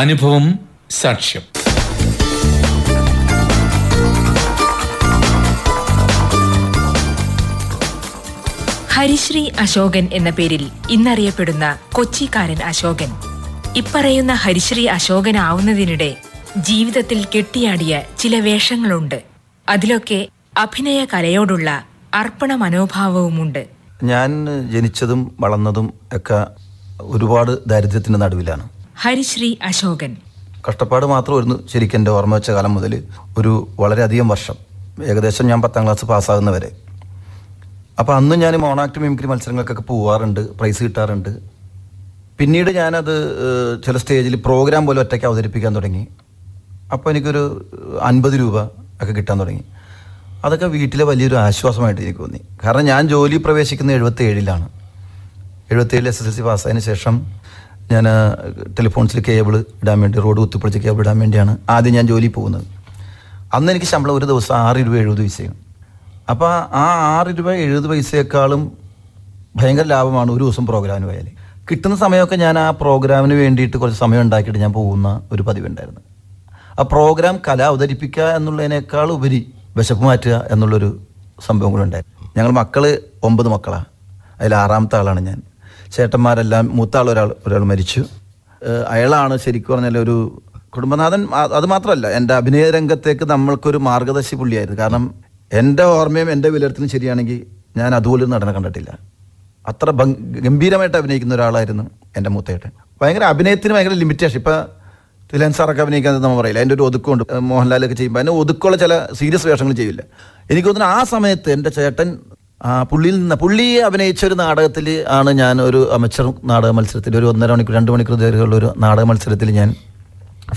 അനുഭവം സാക്ഷ്യം ഹരിശ്രീ അശോകൻ എന്ന പേരിൽ ഇന്നറിയപ്പെടുന്ന കൊച്ചിക്കാരൻ അശോകൻ ഇപ്പറയുന്ന ഹരിശ്രീ അശോകനാവുന്നതിനിടെ ജീവിതത്തിൽ കെട്ടിയാടിയ ചില വേഷങ്ങളുണ്ട് അതിലൊക്കെ അഭിനയ കലയോടുള്ള അർപ്പണ മനോഭാവവുമുണ്ട് ഞാൻ ജനിച്ചതും വളർന്നതും ഒക്കെ ഒരുപാട് ദാരിദ്ര്യത്തിന്റെ നടുവിലാണ് ഹരിശ്രീ അശോകൻ കഷ്ടപ്പാട് മാത്രം ഒരു ശരിക്കും എൻ്റെ ഓർമ്മ വെച്ച കാലം മുതൽ ഒരു വളരെയധികം വർഷം ഏകദേശം ഞാൻ പത്താം ക്ലാസ് പാസ്സാകുന്നവരെ അപ്പോൾ അന്ന് ഞാൻ മോണാക്ട് മിമിക്രി മത്സരങ്ങൾക്കൊക്കെ പോവാറുണ്ട് പ്രൈസ് കിട്ടാറുണ്ട് പിന്നീട് ഞാനത് ചില സ്റ്റേജിൽ പ്രോഗ്രാം പോലെ ഒറ്റയ്ക്ക് അവതരിപ്പിക്കാൻ തുടങ്ങി അപ്പോൾ എനിക്കൊരു അൻപത് രൂപ ഒക്കെ കിട്ടാൻ തുടങ്ങി അതൊക്കെ വീട്ടിലെ വലിയൊരു ആശ്വാസമായിട്ട് എനിക്ക് തോന്നി കാരണം ഞാൻ ജോലി പ്രവേശിക്കുന്ന എഴുപത്തി ഏഴിലാണ് എഴുപത്തി ഏഴിൽ എസ് എസ് എൽ സി പാസ്സായതിനു ശേഷം ഞാൻ ടെലിഫോൺസിൽ കേബിൾ ഇടാൻ വേണ്ടി റോഡ് കുത്തിപ്പിടിച്ച് കേബിൾ ഇടാൻ വേണ്ടിയാണ് ആദ്യം ഞാൻ ജോലി പോകുന്നത് അന്ന് എനിക്ക് ശമ്പളം ഒരു ദിവസം ആറ് രൂപ എഴുപത് പൈസയും അപ്പോൾ ആ ആറ് രൂപ എഴുപത് പൈസയേക്കാളും ഭയങ്കര ലാഭമാണ് ഒരു ദിവസം പ്രോഗ്രാമിന് പോയാൽ കിട്ടുന്ന സമയമൊക്കെ ഞാൻ ആ പ്രോഗ്രാമിന് വേണ്ടിയിട്ട് കുറച്ച് സമയം ഉണ്ടാക്കിയിട്ട് ഞാൻ പോകുന്ന ഒരു പതിവുണ്ടായിരുന്നു ആ പ്രോഗ്രാം കല അവതരിപ്പിക്കുക എന്നുള്ളതിനേക്കാൾ ഉപരി വിശപ്പ് മാറ്റുക എന്നുള്ളൊരു സംഭവം കൂടെ ഉണ്ടായിരുന്നു ഞങ്ങൾ മക്കൾ ഒമ്പത് മക്കളാണ് അതിൽ ആറാമത്തെ ആളാണ് ഞാൻ ചേട്ടന്മാരെല്ലാം മൂത്താൾ ഒരാൾ ഒരാൾ മരിച്ചു അയാളാണ് ശരിക്കും പറഞ്ഞാൽ ഒരു കുടുംബനാഥൻ അത് മാത്രമല്ല എൻ്റെ അഭിനയ രംഗത്തേക്ക് നമ്മൾക്കൊരു മാർഗദർശി പുള്ളിയായിരുന്നു കാരണം എൻ്റെ ഓർമ്മയും എൻ്റെ വിലയിരുത്തലും ശരിയാണെങ്കിൽ ഞാൻ അതുപോലെ നടനെ കണ്ടിട്ടില്ല അത്ര ഗംഭീരമായിട്ട് അഭിനയിക്കുന്ന ഒരാളായിരുന്നു എൻ്റെ മൂത്തേട്ടൻ ഭയങ്കര അഭിനയത്തിന് ഭയങ്കര ലിമിറ്റേഷൻ ഇപ്പം തിലൻ സാറൊക്കെ അഭിനയിക്കുന്നത് നമ്മൾ പറയില്ല എൻ്റെ ഒരു ഒതുക്കുണ്ട് മോഹൻലാലൊക്കെ ചെയ്യുമ്പോൾ അതിന് ഒതുക്കുള്ള ചില സീരിയസ് വേഷങ്ങൾ ചെയ്യില്ല എനിക്ക് തോന്നുന്നു ആ സമയത്ത് എൻ്റെ ചേട്ടൻ ആ പുള്ളിയിൽ നിന്ന് പുള്ളിയെ അഭിനയിച്ച ഒരു നാടകത്തിൽ ആണ് ഞാൻ ഒരു അമച്ചർ നാടക മത്സരത്തിൽ ഒരു ഒന്നര മണിക്കൂർ രണ്ട് മണിക്കൂർ ദൈർഘ്യമുള്ള ഒരു നാടക മത്സരത്തിൽ ഞാൻ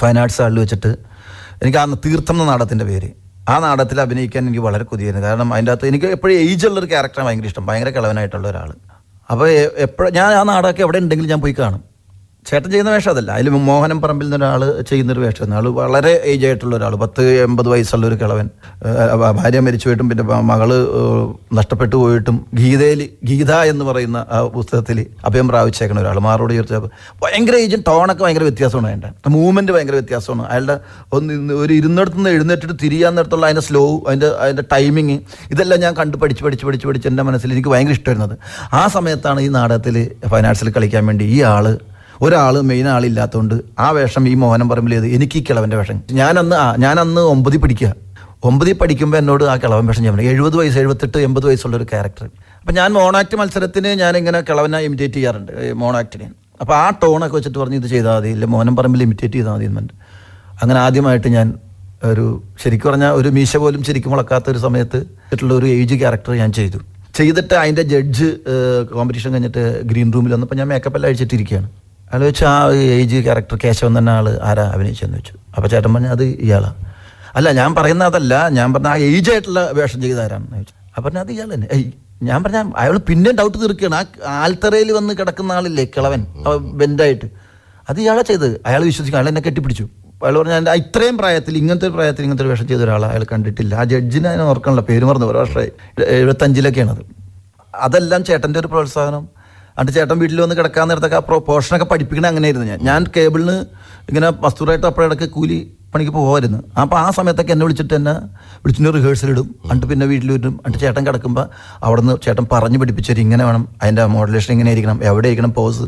ഫൈൻ ആർട്സ് ഹാളിൽ വെച്ചിട്ട് എനിക്ക് ആ തീർത്ഥം എന്ന നാടകത്തിൻ്റെ പേര് ആ നാടകത്തിൽ അഭിനയിക്കാൻ എനിക്ക് വളരെ കൊതിയായിരുന്നു കാരണം അതിൻ്റെ അകത്ത് എനിക്ക് എപ്പോഴും ഏജ് ഉള്ളൊരു ക്യാരക്ടറാണ് ഭയങ്കര ഇഷ്ടം ഭയങ്കര കിളവനായിട്ടുള്ള ഒരാൾ അപ്പോൾ എപ്പോഴും ഞാൻ ആ നാടകമൊക്കെ എവിടെ ഉണ്ടെങ്കിലും ഞാൻ പോയി കാണും ചേട്ടൻ ചെയ്യുന്ന വേഷം അതല്ല അതിൽ മോഹനം പറമ്പിൽ നിന്ന് ഒരാൾ ചെയ്യുന്നൊരു വേഷം ആൾ വളരെ ഏജ് ആയിട്ടുള്ള ഒരാൾ പത്ത് എൺപത് വയസ്സുള്ള ഒരു കിളവൻ ഭാര്യ മരിച്ചു പോയിട്ടും പിന്നെ മകള് നഷ്ടപ്പെട്ടു പോയിട്ടും ഗീതയിൽ ഗീത എന്ന് പറയുന്ന ആ പുസ്തകത്തിൽ അഭയം പ്രാപിച്ചേക്കണ ഒരാൾ മാറോട് ചോദിച്ചാൽ ഭയങ്കര ഏജും ടോണൊക്കെ ഭയങ്കര വ്യത്യാസമാണ് അതിൻ്റെ മൂവ്മെൻറ്റ് ഭയങ്കര വ്യത്യാസമാണ് അയാളുടെ ഒന്ന് ഒരു ഇരുന്നിടത്തു നിന്ന് എഴുന്നേറ്റിട്ട് തിരിയാന്നിടത്തുള്ള അതിൻ്റെ സ്ലോ അതിൻ്റെ അതിൻ്റെ ടൈമിങ് ഇതെല്ലാം ഞാൻ കണ്ട് പഠിച്ച് പഠിച്ച് പഠിച്ച് പഠിച്ച് എൻ്റെ മനസ്സിൽ എനിക്ക് ഭയങ്കര ഇഷ്ടമായിരുന്നത് ആ സമയത്താണ് ഈ നാടകത്തിൽ ഫൈനാൻസിൽ കളിക്കാൻ വേണ്ടി ഈ ആൾ ഒരാൾ മെയിൻ ആളില്ലാത്തതുകൊണ്ട് ആ വേഷം ഈ മോഹനം പറമ്പിൽ ചെയ്ത് എനിക്ക് ഈ കിളവൻ്റെ വേഷം ഞാനന്ന് ഞാനന്ന് ഒമ്പതി പഠിക്കുക ഒമ്പതിൽ പഠിക്കുമ്പോൾ എന്നോട് ആ കിളവൻ വേഷം ഞാൻ എഴുപത് വയസ്സ് എഴുപത്തെട്ട് എൺപത് വയസ്സുള്ള ഒരു ക്യാരക്ടർ അപ്പം ഞാൻ മോണാക്ട് മത്സരത്തിന് ഞാൻ ഇങ്ങനെ കിളവനെ ഇമിറ്റേറ്റ് ചെയ്യാറുണ്ട് മോണാക്ടിനെ അപ്പോൾ ആ ടോണൊക്കെ വെച്ചിട്ട് പറഞ്ഞ് ഇത് ചെയ്താൽ മതി ഇല്ല മോഹനം പറമ്പിൽ ഇമിറ്റേറ്റ് ചെയ്താൽ മതി എന്നുണ്ട് അങ്ങനെ ആദ്യമായിട്ട് ഞാൻ ഒരു ശരിക്കും പറഞ്ഞാൽ ഒരു മീശ പോലും ശരിക്കും മുളക്കാത്ത ഒരു സമയത്ത് ഇട്ടുള്ള ഒരു ഏജ് ക്യാരക്ടർ ഞാൻ ചെയ്തു ചെയ്തിട്ട് അതിൻ്റെ ജഡ്ജ് കോമ്പറ്റീഷൻ കഴിഞ്ഞിട്ട് ഗ്രീൻ റൂമിൽ വന്നപ്പോൾ ഞാൻ മേക്കപ്പ് എല്ലാം അഴിച്ചിട്ടിരിക്കുകയാണ് ആലോചിച്ച് ആ ഏജ് ക്യാരക്ടർ കേശവൻ തന്നെ ആൾ ആരാ അഭിനയിച്ചെന്ന് വെച്ചു അപ്പം ചേട്ടൻ പറഞ്ഞു അത് ഇയാളാണ് അല്ല ഞാൻ പറയുന്ന അതല്ല ഞാൻ പറഞ്ഞ ആ ഏജ് ആയിട്ടുള്ള വേഷം ചെയ്ത ആരാണെന്ന് ചോദിച്ചു അപ്പം അത് ഇയാൾ തന്നെ ഞാൻ പറഞ്ഞ അയാൾ പിന്നെ ഡൗട്ട് തീർക്കുകയാണ് ആ ആൽത്തറയിൽ വന്ന് കിടക്കുന്ന ആളില്ലേ കിളവൻ ബെൻഡായിട്ട് അത് ഇയാളെ ചെയ്തത് അയാൾ വിശ്വസിക്കും അയാൾ എന്നെ കെട്ടിപ്പിടിച്ചു അയാൾ പറഞ്ഞാൽ ഇത്രയും പ്രായത്തിൽ ഇങ്ങനത്തെ ഒരു പ്രായത്തിൽ ഇങ്ങനത്തെ ഒരു വേഷം ചെയ്ത ഒരാളെ അയാൾ കണ്ടിട്ടില്ല ആ ജഡ്ജിനെ അതിനെ ഓർക്കാനുള്ള പേര് മറന്നു ഒരു വർഷമായി എഴുപത്തഞ്ചിലൊക്കെയാണത് അതെല്ലാം ചേട്ടൻ്റെ ഒരു പ്രോത്സാഹനം അണ്ട് ചേട്ടൻ വീട്ടിൽ വന്ന് കിടക്കാൻ നേരത്തൊക്കെ ആ പ്രൊപ്പോഷനൊക്കെ പഠിപ്പിക്കണ അങ്ങനെയായിരുന്നു ഞാൻ ഞാൻ കേബിളിന് ഇങ്ങനെ വസ്തുരായിട്ട് അപ്പോഴേ ഇടയ്ക്ക് കൂലി പണിക്ക് പോകുമായിരുന്നു അപ്പോൾ ആ സമയത്തൊക്കെ എന്നെ വിളിച്ചിട്ട് എന്നെ വിളിച്ചിട്ട് റിഹേഴ്സൽ ഇടും അണ്ട് പിന്നെ വീട്ടിൽ വരും അണ്ട് ചേട്ടൻ കിടക്കുമ്പോൾ നിന്ന് ചേട്ടൻ പറഞ്ഞു പഠിപ്പിച്ചൊരു ഇങ്ങനെ വേണം അതിൻ്റെ മോഡലേഷൻ ഇങ്ങനെ ഇരിക്കണം എവിടെ ഇരിക്കണം പോസ്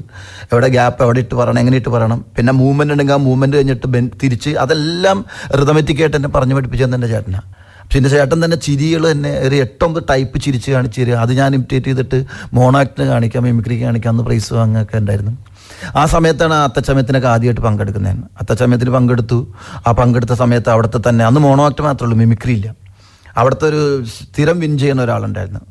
എവിടെ ഗ്യാപ്പ് എവിടെ ഇട്ട് പറയണം എങ്ങനെ ഇട്ട് പറയണം പിന്നെ മൂവ്മെൻറ്റ് ഉണ്ടെങ്കിൽ ആ മൂവ്മെൻറ്റ് കഴിഞ്ഞിട്ട് തിരിച്ച് അതെല്ലാം റിതമെറ്റിക്കായിട്ട് എന്നെ പറഞ്ഞു പഠിപ്പിച്ചു തന്നെ ചേട്ടനാണ് എൻ്റെ ചേട്ടൻ തന്നെ ചിരികൾ തന്നെ ഒരു എട്ടൊമ്പത് ടൈപ്പ് ചിരിച്ച് കാണിച്ചു തരിക അത് ഞാൻ ഇമിറ്റേറ്റ് ചെയ്തിട്ട് മോണാക്ടിന് കാണിക്കാം മിമിക്രിക്ക് കാണിക്കാം അന്ന് പ്രൈസ് വാങ്ങുകയൊക്കെ ഉണ്ടായിരുന്നു ആ സമയത്താണ് അത്തച്ചമയത്തിനൊക്കെ ആദ്യമായിട്ട് പങ്കെടുക്കുന്നത് അത്തച്ചമയത്തിൽ പങ്കെടുത്തു ആ പങ്കെടുത്ത സമയത്ത് അവിടുത്തെ തന്നെ അന്ന് മോണോ ആക്ട് മാത്രമേ ഉള്ളൂ മിമിക്രി ഇല്ല അവിടുത്തെ ഒരു സ്ഥിരം വിൻ ചെയ്യുന്ന ഒരാളുണ്ടായിരുന്നു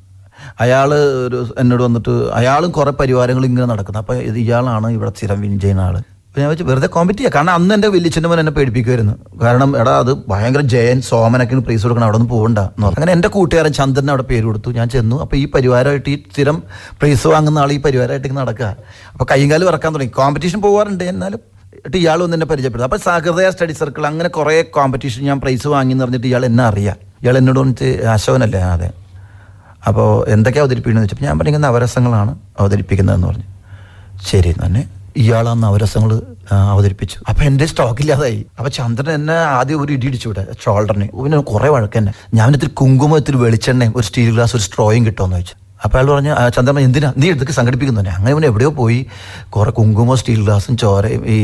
അയാൾ ഒരു എന്നോട് വന്നിട്ട് അയാളും കുറേ പരിവാരങ്ങൾ ഇങ്ങനെ നടക്കുന്നത് അപ്പോൾ ഇയാളാണ് ഇവിടെ സ്ഥിരം വിൻ ചെയ്യുന്ന ആൾ അപ്പോൾ ഞാൻ വെച്ച് വെറുതെ കോമ്പറ്റ് ചെയ്യാം കാരണം അന്ന് എൻ്റെ വലിയച്ഛൻ്റെ മോൻ എന്നെ പേടിപ്പിക്കുമായിരുന്നു കാരണം എടാ അത് ഭയങ്കര ജയൻ സോമനൊക്കെ പ്രൈസ് കൊടുക്കണം അവിടെ നിന്ന് പോകണ്ട അങ്ങനെ എൻ്റെ കൂട്ടുകാരൻ ചന്ദ്രൻ അവിടെ പേര് കൊടുത്തു ഞാൻ ചെന്നു അപ്പോൾ ഈ പരിവാരമായിട്ട് ഈ സ്ഥിരം പ്രൈസ് വാങ്ങുന്ന ആൾ ഈ പരിവാരമായിട്ട് നടക്കുക അപ്പോൾ കൈയും കാലും ഇറക്കാൻ തുടങ്ങി കോമ്പറ്റീഷൻ പോകാറുണ്ട് എന്നാലും എന്നിട്ട് ഇയാൾ ഒന്ന് എന്നെ പരിചയപ്പെടുത്തും അപ്പോൾ സഹൃദയ സ്റ്റഡി സർക്കിൾ അങ്ങനെ കുറേ കോമ്പറ്റീഷൻ ഞാൻ പ്രൈസ് വാങ്ങി എന്ന് പറഞ്ഞിട്ട് ഇയാൾ എന്നെ അറിയാം ഇയാൾ എന്നോട് വന്നിട്ട് അശോകനല്ലേ അതെ അപ്പോൾ എന്തൊക്കെയാണ് അവതരിപ്പിക്കണമെന്ന് വെച്ചപ്പോൾ ഞാൻ പറഞ്ഞിരിക്കുന്ന അവരസങ്ങളാണ് അവതരിപ്പിക്കുന്നതെന്ന് പറഞ്ഞു ശരി തന്നെ ഇയാളാന്ന് നവരസങ്ങൾ അവതരിപ്പിച്ചു അപ്പൊ എന്റെ സ്റ്റോക്ക് ഇല്ലാതായി അപ്പൊ ചന്ദ്രൻ എന്നെ ആദ്യം ഒരു ഇടി ഇടിച്ചു ഇവിടെ ഷോൾഡറിന് പിന്നെ കുറെ വഴക്കന്നെ ഞാൻ ഇത്തിരി കുങ്കുമം വെളിച്ചെണ്ണയും ഒരു സ്റ്റീൽ ഗ്ലാസ് ഒരു സ്ട്രോയും കിട്ടുമെന്ന് വെച്ചു അപ്പോൾ അയാൾ പറഞ്ഞു ചന്ദ്രൻ എന്തിനാ നീ ഇതൊക്കെ സംഘടിപ്പിക്കുന്നു അങ്ങനെ ഇവൻ എവിടെയോ പോയി കുറേ കുങ്കുമ സ്റ്റീൽ ഗ്ലാസും ചോരയും ഈ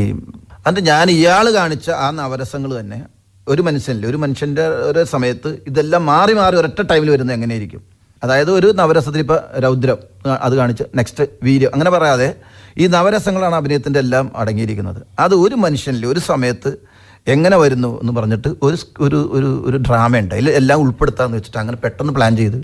എന്നിട്ട് ഞാൻ ഇയാൾ കാണിച്ച ആ നവരസങ്ങൾ തന്നെ ഒരു മനുഷ്യനില്ല ഒരു മനുഷ്യൻ്റെ ഒരു സമയത്ത് ഇതെല്ലാം മാറി മാറി ഒരൊറ്റ ടൈമിൽ വരുന്നത് എങ്ങനെയായിരിക്കും അതായത് ഒരു നവരസത്തിൽ ഇപ്പോൾ രൗദ്രം അത് കാണിച്ച് നെക്സ്റ്റ് വീര്യം അങ്ങനെ പറയാതെ ഈ നവരസങ്ങളാണ് അഭിനയത്തിൻ്റെ എല്ലാം അടങ്ങിയിരിക്കുന്നത് അത് ഒരു മനുഷ്യനിൽ ഒരു സമയത്ത് എങ്ങനെ വരുന്നു എന്ന് പറഞ്ഞിട്ട് ഒരു ഒരു ഒരു ഒരു ഡ്രാമ ഉണ്ട് അതിൽ എല്ലാം ഉൾപ്പെടുത്താമെന്ന് വെച്ചിട്ട് അങ്ങനെ പെട്ടെന്ന് പ്ലാൻ ചെയ്ത്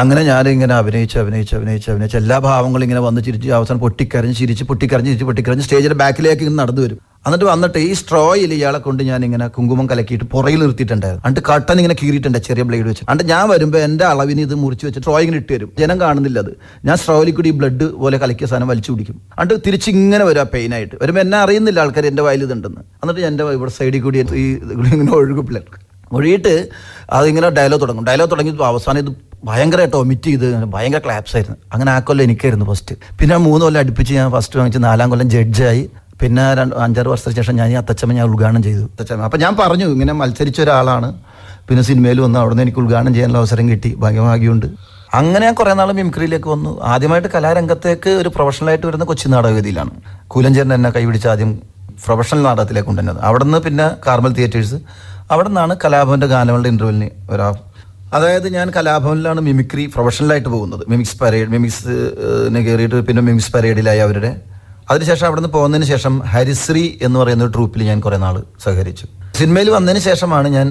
അങ്ങനെ ഞാനിങ്ങനെ അഭിനയിച്ച് അഭിനയിച്ച് അഭിനയിച്ച് അഭിനയിച്ച് എല്ലാ ഭാവങ്ങളും ഇങ്ങനെ വന്ന് ചിരിച്ച് അവസാനം പൊട്ടിക്കരഞ്ഞ് ചിരിച്ച് പൊട്ടിക്കരഞ്ഞ് ചിരിച്ച് പൊട്ടിക്കരഞ്ഞ് സ്റ്റേജിൻ്റെ ബാക്കിലേക്ക് ഇങ്ങനെ നടന്നു വരും എന്നിട്ട് വന്നിട്ട് ഈ സ്ട്രോയിൽ ഇയാളെ കൊണ്ട് ഞാൻ ഇങ്ങനെ കുങ്കുമം കലക്കിയിട്ട് പുറയിൽ നിർത്തിയിട്ടുണ്ടായിരുന്നു അണ്ട് കട്ടൻ ഇങ്ങനെ കീറിയിട്ടുണ്ട് ചെറിയ ബ്ലേഡ് വെച്ച് അണ്ട് ഞാൻ വരുമ്പോൾ എൻ്റെ അളവിന് ഇത് മുറിച്ച് വെച്ച് സ്ട്രോ ഇങ്ങനെ ഇട്ട് വരും ജനം കാണുന്നില്ല അത് ഞാൻ സ്ട്രോയിൽ കൂടി ഈ ബ്ലഡ് പോലെ കലക്കിയ സാധനം വലിച്ചു കുടിക്കും അണ്ട് തിരിച്ച് ഇങ്ങനെ വരും ആ പെയിനായിട്ട് വരുമ്പോൾ എന്നെ അറിയുന്നില്ല ആൾക്കാർ എൻ്റെ വയലിൽ ഇതുണ്ടെന്ന് എന്നിട്ട് എൻ്റെ ഇവിടെ സൈഡിൽ കൂടി ഈ ഇങ്ങനെ ഒഴുകും പിള്ളേർക്ക് ഒഴുകിയിട്ട് അതിങ്ങനെ ഡയലോഗ് തുടങ്ങും ഡയലോഗ് തുടങ്ങി അവസാനം ഇത് ഭയങ്കരമായിട്ട് ഒമിറ്റ് ചെയ്ത് ഭയങ്കര ക്ലാപ്സ് ആയിരുന്നു അങ്ങനെ ആ കൊല്ലം എനിക്കായിരുന്നു ഫസ്റ്റ് പിന്നെ മൂന്ന് കൊല്ലം അടുപ്പിച്ച് ഞാൻ ഫസ്റ്റ് വാങ്ങിച്ച് നാലാം കൊല്ലം ജഡ്ജായി പിന്നെ രണ്ട് അഞ്ചാറ് വർഷത്തിന് ശേഷം ഞാൻ ഈ അത്തച്ചമ്മ ഞാൻ ഉദ്ഘാടനം ചെയ്തു അത്തച്ചമ്മ അപ്പം ഞാൻ പറഞ്ഞു ഇങ്ങനെ മത്സരിച്ച ഒരാളാണ് പിന്നെ സിനിമയിൽ വന്നു അവിടെ നിന്ന് എനിക്ക് ഉദ്ഘാടനം ചെയ്യാനുള്ള അവസരം കിട്ടി ഭാഗ്യമാകിയുണ്ട് അങ്ങനെ ഞാൻ കുറേ നാളും മിമിക്രിയിലേക്ക് വന്നു ആദ്യമായിട്ട് കലാരംഗത്തേക്ക് ഒരു പ്രൊഫഷണലായിട്ട് വരുന്ന കൊച്ചി നാടകവേദിയിലാണ് കൂലഞ്ചേരൻ എന്നെ കൈപിടിച്ച് ആദ്യം പ്രൊഫഷണൽ നാടകത്തിലേക്ക് കൊണ്ടുവന്നത് അവിടെ നിന്ന് പിന്നെ കാർമൽ തിയേറ്റേഴ്സ് അവിടെ നിന്നാണ് കലാഭവൻ്റെ ഗാനങ്ങളുടെ ഇൻ്റർവ്യൂവിന് ഒരാ അതായത് ഞാൻ കലാഭവനിലാണ് മിമിക്രി പ്രൊഫഷണലായിട്ട് പോകുന്നത് മിമിക്സ് പരേഡ് മിമിക്സിന് കയറിയിട്ട് പിന്നെ മിമിക്സ് പരേഡിലായി അവരുടെ അതിനുശേഷം അവിടെ നിന്ന് പോകുന്നതിന് ശേഷം ഹരിശ്രീ എന്ന് പറയുന്ന ഒരു ട്രൂപ്പിൽ ഞാൻ കുറേ നാൾ സഹകരിച്ചു സിനിമയിൽ വന്നതിന് ശേഷമാണ് ഞാൻ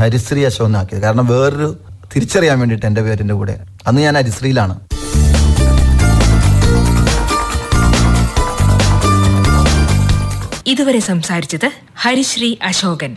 ഹരിശ്രീ അശോകനാക്കിയത് കാരണം വേറൊരു തിരിച്ചറിയാൻ വേണ്ടിയിട്ട് എൻ്റെ പേരിൻ്റെ കൂടെ അന്ന് ഞാൻ ഹരിശ്രീയിലാണ് ഇതുവരെ സംസാരിച്ചത് ഹരിശ്രീ അശോകൻ